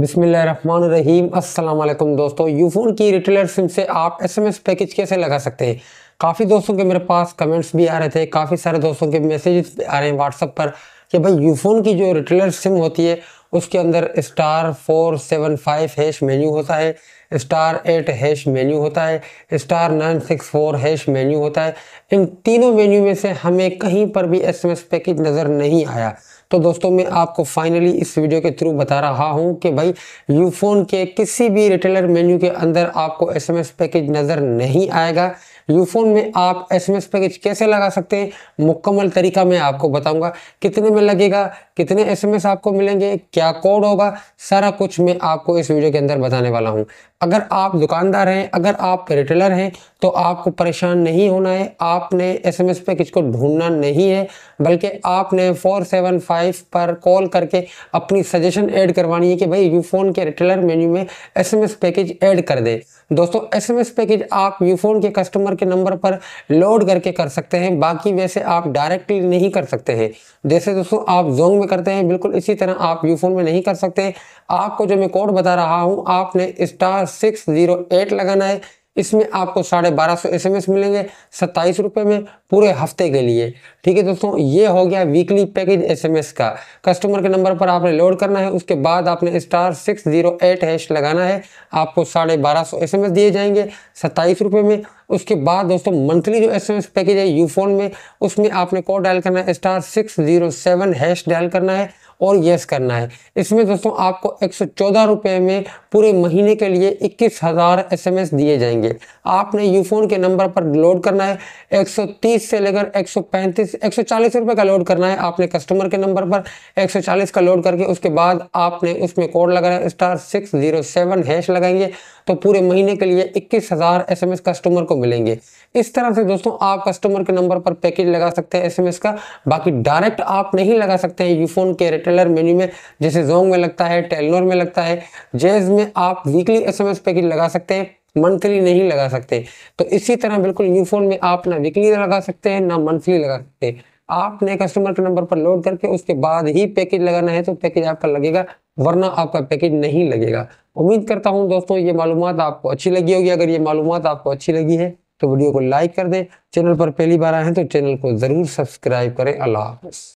बिसमीम असल दोस्तों यूफोन की रिटेलर सिम से आप एसएमएस पैकेज कैसे लगा सकते हैं काफ़ी दोस्तों के मेरे पास कमेंट्स भी आ रहे थे काफ़ी सारे दोस्तों के मैसेजेस आ रहे हैं व्हाट्सअप पर कि भाई यूफोन की जो रिटेलर सिम होती है उसके अंदर star four seven five hash menu होता है स्टार एट हैश मेन्यू होता है star nine six four hash menu होता है इन तीनों मेन्यू में से हमें कहीं पर भी एसएमएस पैकेज नज़र नहीं आया तो दोस्तों मैं आपको फाइनली इस वीडियो के थ्रू बता रहा हूं कि भाई यूफोन के किसी भी रिटेलर मेन्यू के अंदर आपको एसएमएस पैकेज नज़र नहीं आएगा यूफोन में आप एस एम एस पैकेज कैसे लगा सकते हैं मुकम्मल तरीका मैं आपको बताऊंगा कितने में लगेगा कितने एस एम एस आपको मिलेंगे क्या कोड होगा सारा कुछ मैं आपको इस वीडियो के अंदर बताने वाला हूँ अगर आप दुकानदार हैं अगर आप रिटेलर हैं तो आपको परेशान नहीं होना है आपने एस एम एस पैकेज को ढूंढना नहीं है बल्कि आपने फोर सेवन फाइव पर कॉल करके अपनी सजेशन ऐड करवानी है कि भाई यूफोन के रिटेलर मेन्यू में s m s package add कर दे दोस्तों एस एम एस पैकेज आप यूफोन के कस्टमर के नंबर पर लोड करके कर सकते हैं बाकी वैसे आप डायरेक्टली नहीं कर सकते हैं जैसे दोस्तों आप जोंग में करते हैं बिल्कुल इसी तरह आप यूफोन में नहीं कर सकते आपको जो मैं कोड बता रहा हूँ आपने स्टार सिक्स जीरो एट लगाना है इसमें आपको साढ़े बारह सौ एस एम एस मिलेंगे सत्ताईस रुपये में पूरे हफ्ते के लिए ठीक है दोस्तों ये हो गया weekly package s m s का कस्टमर के नंबर पर आपने लोड करना है उसके बाद आपने star six zero eight hash लगाना है आपको साढ़े बारह सौ एस एम एस दिए जाएंगे सत्ताईस रुपये में उसके बाद दोस्तों मंथली जो एस एम एस पैकेज है यूफोन में उसमें आपने कोड डायल करना है star six zero seven hash dial करना है और यस करना है इसमें दोस्तों आपको एक सौ में पूरे महीने के लिए इक्कीस हज़ार एस दिए जाएंगे आपने यूफोन के नंबर पर लोड करना है 130 से लेकर 135 140 रुपए का लोड करना है आपने कस्टमर के नंबर पर 140 का लोड करके उसके बाद आपने उसमें code star six zero seven hash लगाएंगे तो पूरे महीने के लिए इक्कीस हज़ार एस कस्टमर को मिलेंगे इस तरह से दोस्तों आप कस्टमर के नंबर पर पैकेज लगा सकते हैं एस का बाकी डायरेक्ट आप नहीं लगा सकते हैं यूफोन के रिटर्न टेलर मेन्यू में जैसे जोंग में लगता है टेलनोर में लगता है जेज में आप वीकली एसएमएस पैकेज लगा सकते हैं मंथली नहीं लगा सकते तो इसी तरह बिल्कुल न्यू फोन में आप ना वीकली लगा सकते हैं ना मंथली लगा सकते हैं आपने कस्टमर के नंबर पर लोड करके उसके बाद ही पैकेज लगाना है तो पैकेज आपका लगेगा वरना आपका पैकेज नहीं लगेगा उम्मीद करता हूं दोस्तों ये मालूम आपको अच्छी लगी होगी अगर ये मालूम आपको अच्छी लगी है तो वीडियो को लाइक कर दें चैनल पर पहली बार आए हैं तो चैनल को ज़रूर सब्सक्राइब करें अल्लाह हाफ